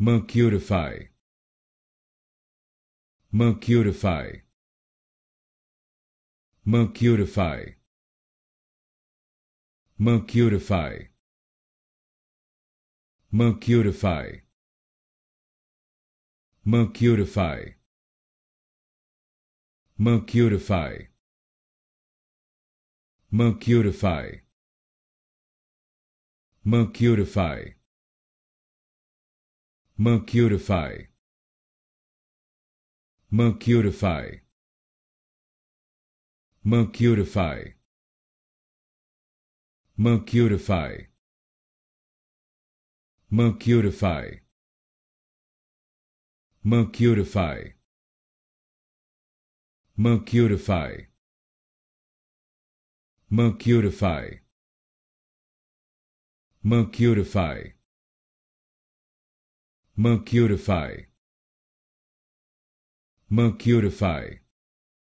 mercurify mercurify mercurify mercurify mercurify mercurify mercurify mercurify mercurify mercurify mercurify mercurify mercurify mercurify mercurify mercurify mercurify mercurify Mercurify. Mercurify.